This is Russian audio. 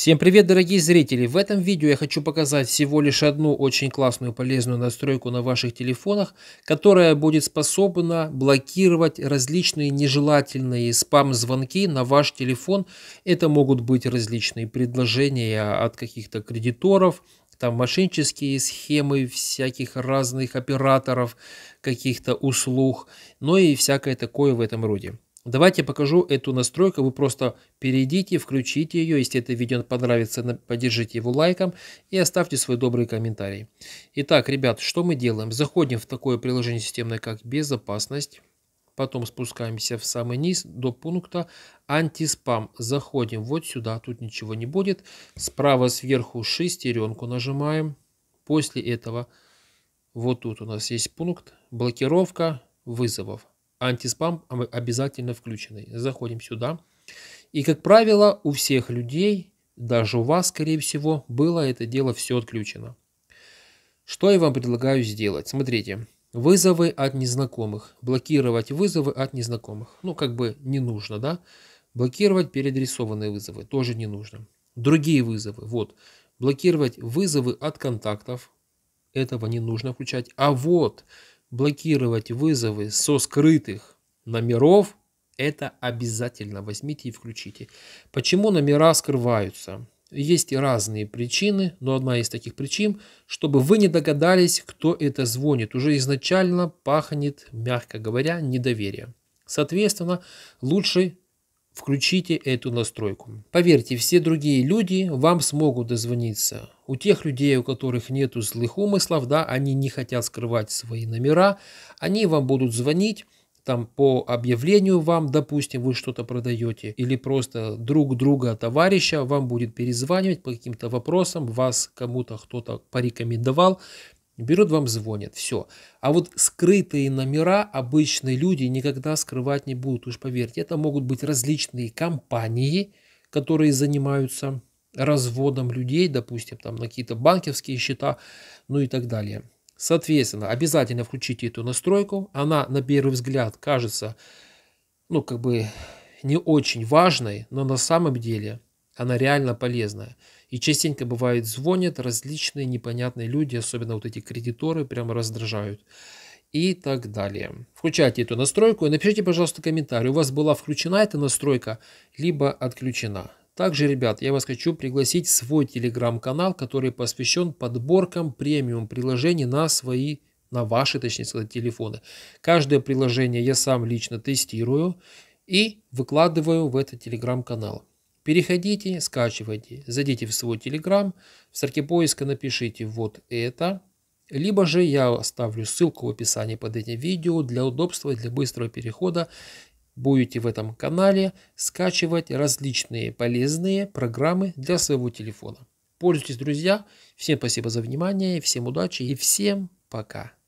Всем привет дорогие зрители! В этом видео я хочу показать всего лишь одну очень классную полезную настройку на ваших телефонах, которая будет способна блокировать различные нежелательные спам-звонки на ваш телефон. Это могут быть различные предложения от каких-то кредиторов, там мошеннические схемы всяких разных операторов, каких-то услуг, но ну и всякое такое в этом роде. Давайте покажу эту настройку, вы просто перейдите, включите ее, если это видео понравится, поддержите его лайком и оставьте свой добрый комментарий. Итак, ребят, что мы делаем? Заходим в такое приложение системное, как «Безопасность». Потом спускаемся в самый низ до пункта «Антиспам». Заходим вот сюда, тут ничего не будет. Справа сверху шестеренку нажимаем. После этого вот тут у нас есть пункт «Блокировка вызовов» антиспам обязательно включенный. Заходим сюда. И, как правило, у всех людей, даже у вас, скорее всего, было это дело все отключено. Что я вам предлагаю сделать? Смотрите, вызовы от незнакомых. Блокировать вызовы от незнакомых. Ну, как бы не нужно, да? Блокировать переадресованные вызовы тоже не нужно. Другие вызовы, вот. Блокировать вызовы от контактов. Этого не нужно включать. А вот блокировать вызовы со скрытых номеров, это обязательно возьмите и включите. Почему номера скрываются? Есть разные причины, но одна из таких причин, чтобы вы не догадались, кто это звонит. Уже изначально пахнет, мягко говоря, недоверие. Соответственно, лучше Включите эту настройку. Поверьте, все другие люди вам смогут дозвониться. У тех людей, у которых нет злых умыслов, да, они не хотят скрывать свои номера, они вам будут звонить, там по объявлению вам, допустим, вы что-то продаете, или просто друг друга, товарища вам будет перезванивать по каким-то вопросам, вас кому-то кто-то порекомендовал, Берет вам, звонит, все. А вот скрытые номера обычные люди никогда скрывать не будут, уж поверьте. Это могут быть различные компании, которые занимаются разводом людей, допустим, там на какие-то банковские счета, ну и так далее. Соответственно, обязательно включите эту настройку. Она на первый взгляд кажется, ну как бы не очень важной, но на самом деле она реально полезная. И частенько бывает звонят различные непонятные люди, особенно вот эти кредиторы, прямо раздражают. И так далее. Включайте эту настройку и напишите, пожалуйста, комментарий, у вас была включена эта настройка, либо отключена. Также, ребят, я вас хочу пригласить в свой телеграм-канал, который посвящен подборкам премиум приложений на свои на ваши, точнее сказать, телефоны. Каждое приложение я сам лично тестирую и выкладываю в этот телеграм-канал. Переходите, скачивайте, зайдите в свой Telegram, в строке поиска напишите «вот это», либо же я оставлю ссылку в описании под этим видео для удобства для быстрого перехода. Будете в этом канале скачивать различные полезные программы для своего телефона. Пользуйтесь, друзья. Всем спасибо за внимание, всем удачи и всем пока.